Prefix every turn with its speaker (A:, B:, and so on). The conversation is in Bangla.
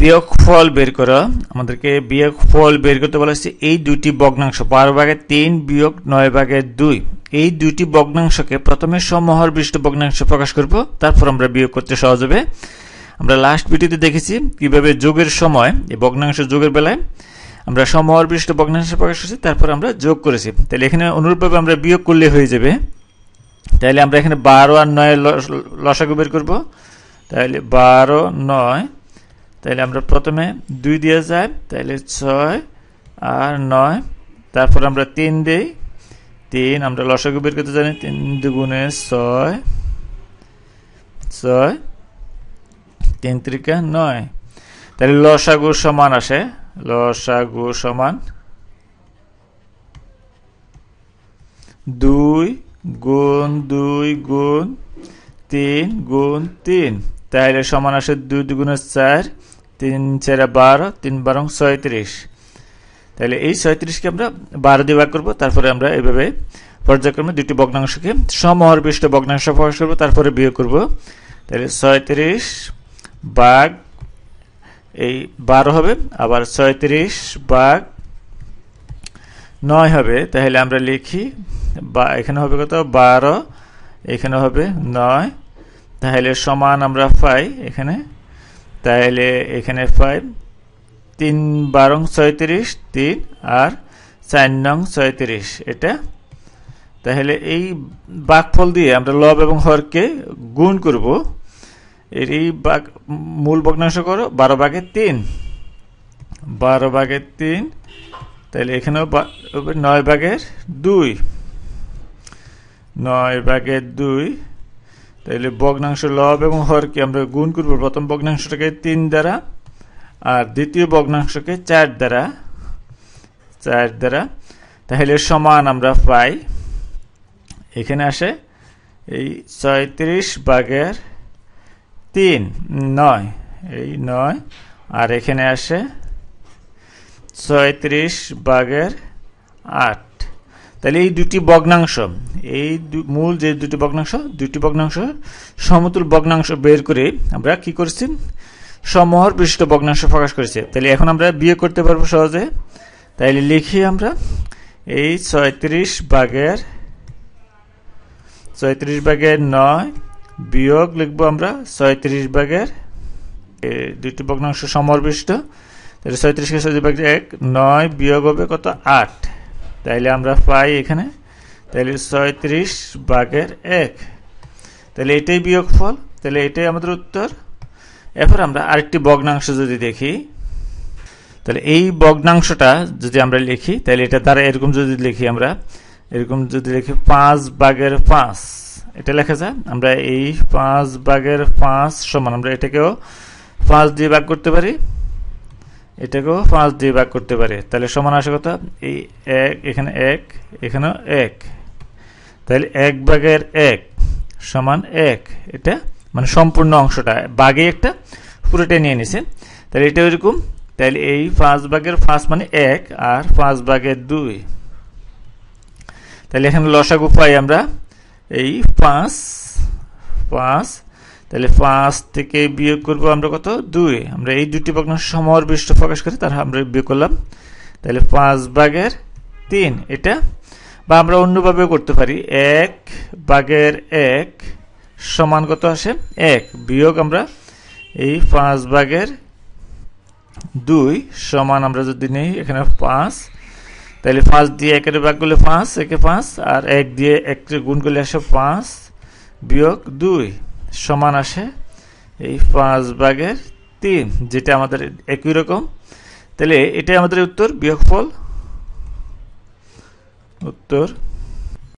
A: বিয়োগফল বের করা আমাদেরকে বিয়োগফল বের করতে বলা হচ্ছে এই দুটি ভগ্নাংশ বারো ভাগে তিন বিয়োগ নয় ভাগের দুই এই দুটি ভগ্নাংশকে প্রথমে সমহর বিষ্ট ভগ্নাংশ প্রকাশ করব তারপর আমরা বিয়োগ করতে সহজ হবে আমরা লাস্ট ভিডিওতে দেখেছি কিভাবে যোগের সময় এই ভগ্নাংশ যোগের বেলায় আমরা সমহর বিষ্ট ভগ্নাংশ প্রকাশ করছি তারপর আমরা যোগ করেছি তাহলে এখানে অনুরূপভাবে আমরা বিয়োগ করলে হয়ে যাবে তাহলে আমরা এখানে বারো আর নয় লসাগু বের করবো তাহলে বারো নয় তাহলে আমরা প্রথমে দুই দিয়ে যাই তাহলে ছয় আর নয় তারপর আমরা তিন দিই তিন আমরা লসাগু বের করতে জানি তিন দুগুণে ছয় ছয় তিন ত্রিকা নয় তাহলে লসাগু সমান আসে লসাগু সমান দুই গুণ দুই গুণ তিন গুণ তিন তাহলে সমান আসে দুই দুগুণে চার তিন চার বারো তিন বারং ছয়ত্রিশ তাহলে এই ছয়ত্রিশকে আমরা বারো দিয়ে ভাগ করবো তারপরে আমরা এভাবে পর্যায়ক্রমে দুটি ভগ্নাংশকে সমহরবিষ্ট ভগ্নাংশ প্রকাশ করবো তারপরে বিয়োগ করব তাহলে ছয়ত্রিশ বাঘ এই বারো হবে আবার ছয়ত্রিশ বাঘ নয় হবে তাহলে আমরা লিখি বা এখানে হবে কত বারো এখানে হবে নয় তাহলে সমান আমরা পাই এখানে তাহলে এখানে ফাইভ তিন বারং ছয়ত্রিশ তিন আর চার নং ছয়ত্রিশ এটা তাহলে এই বাঘফল দিয়ে আমরা লব এবং হরকে গুণ করব এর এই বাঘ মূল বগ্নাংশ করো বারো বাঘের তিন বারো বাঘের তিন তাহলে এখানেও নয় ভাগের দুই নয় ভাগের দুই তাহলে ভগ্নাংশ লব এবং হরকে আমরা গুণ করব প্রথম ভগ্নাংশটাকে তিন দ্বারা আর দ্বিতীয় ভগ্নাংশকে চার দ্বারা চার দ্বারা তাহলে সমান আমরা পাই এখানে আসে এই ছয়ত্রিশ বাঘের তিন নয় এই নয় আর এখানে আসে ছয়ত্রিশ বাঘের আট তাহলে এই দুটি বগ্নাংশ এই মূল যে দুটি বগ্নাংশ দুটি বগ্নাংশ সমতুল বগ্নাংশ বের করে আমরা কি করেছি সমহর বিশিষ্ট বগ্নাংশ প্রকাশ করেছে তাহলে এখন আমরা বিয়ে করতে পারবো সহজে তাইলে লিখি আমরা এই ছয়ত্রিশ বাঘের ছয়ত্রিশ বাঘের নয় বিয়োগ লিখবো আমরা ছয়ত্রিশ বাঘের দুটি বগ্নাংশ সমর বিশিষ্ট তাহলে ছয়ত্রিশ ছয় এক নয় বিয়োগ হবে কত আট তাইলে আমরা পাই এখানে তাইলে ছয়ত্রিশ বাঘের এক তাহলে এটাই বিয়োগফল তাহলে এটাই আমাদের উত্তর এরপর আমরা আরেকটি বগ্নাংশ যদি দেখি তাহলে এই বগ্নাংশটা যদি আমরা লিখি তাহলে এটা দ্বারা এরকম যদি লিখি আমরা এরকম যদি লিখি পাঁচ বাঘের পাঁচ এটা লেখা যায় আমরা এই পাঁচ বাঘের পাঁচ সমান আমরা এটাকেও পাঁচ দিয়ে ভাগ করতে পারি এটাকেও পাঁচ দিয়ে ভাগ করতে পারে তাহলে সমান আসে কথা এই এক এখানে এক এখানেও এক তাহলে এক ভাগের এক সমান এক এটা মানে সম্পূর্ণ অংশটা বাঘে একটা পুরোটা নিয়ে নিছে তাহলে এটা ওইরকম তাহলে এই পাঁচ ভাগের পাঁচ মানে এক আর পাঁচ ভাগের দুই তাহলে এখানে লসাগু পাই আমরা এই পাঁচ পাঁচ তাহলে পাঁচ থেকে বিয়োগ করব আমরা কত দুই আমরা এই দুটি ভগ্নাংশ সমরবিষ্ট প্রকাশ করে তার আমরা বিয়োগ করলাম তাহলে পাঁচ ভাগের তিন এটা বা আমরা অন্যভাবে করতে পারি এক ভাগের এক সমান কত আসে এক বিয়োগ আমরা এই পাঁচ ভাগের দুই সমান আমরা যদি নেই এখানে পাঁচ তাহলে পাঁচ দিয়ে একের ভাগ করলে পাঁচ একে পাঁচ আর এক দিয়ে এক গুণ করলে আসে পাঁচ বিয়োগ দুই সমান আসে এই পাঁচ ভাগের তিন যেটা আমাদের একই রকম তাহলে এটাই আমাদের উত্তর বিয়োগফল উত্তর